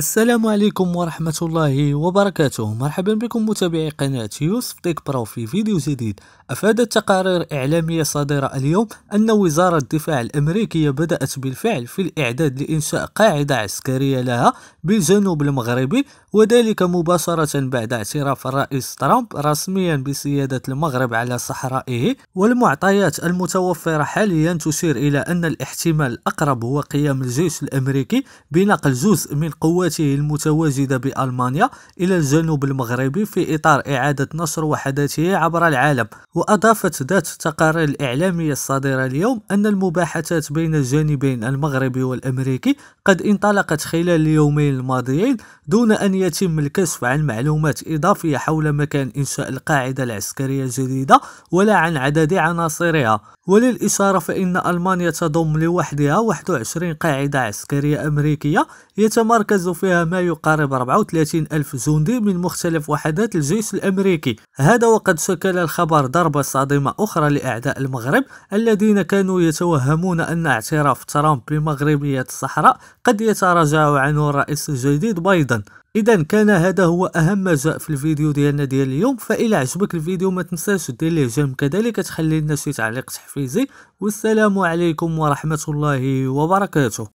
السلام عليكم ورحمة الله وبركاته مرحبا بكم متابعي قناة يوسف تيك برو في فيديو جديد أفادت تقارير إعلامية صادرة اليوم أن وزارة الدفاع الأمريكية بدأت بالفعل في الإعداد لإنشاء قاعدة عسكرية لها بالجنوب المغربي وذلك مباشرة بعد اعتراف الرئيس ترامب رسميا بسيادة المغرب على صحرائه والمعطيات المتوفرة حاليا تشير إلى أن الاحتمال الأقرب هو قيام الجيش الأمريكي بنقل جزء من قوات بخدمته المتواجدة بألمانيا إلى الجنوب المغربي في إطار إعادة نشر وحداته عبر العالم وأضافت ذات التقارير الإعلامية الصادرة اليوم أن المباحثات بين الجانبين المغربي والأمريكي قد انطلقت خلال اليومين الماضيين دون أن يتم الكشف عن معلومات إضافية حول مكان إنشاء القاعدة العسكرية الجديدة ولا عن عدد عناصرها وللإشارة فإن ألمانيا تضم لوحدها 21 قاعدة عسكرية أمريكية يتمركز فيها ما يقارب 34 ألف جندي من مختلف وحدات الجيش الأمريكي هذا وقد شكل الخبر ضربة صادمة أخرى لأعداء المغرب الذين كانوا يتوهمون أن اعتراف ترامب بمغربية الصحراء قد يتراجع عنه الرئيس الجديد بايدن اذا كان هذا هو اهم ما جاء في الفيديو ديالنا ديال اليوم فإلى عجبك الفيديو ما تنساش دير ليه جيم كذلك تخلي لنا شي تعليق تحفيزي والسلام عليكم ورحمه الله وبركاته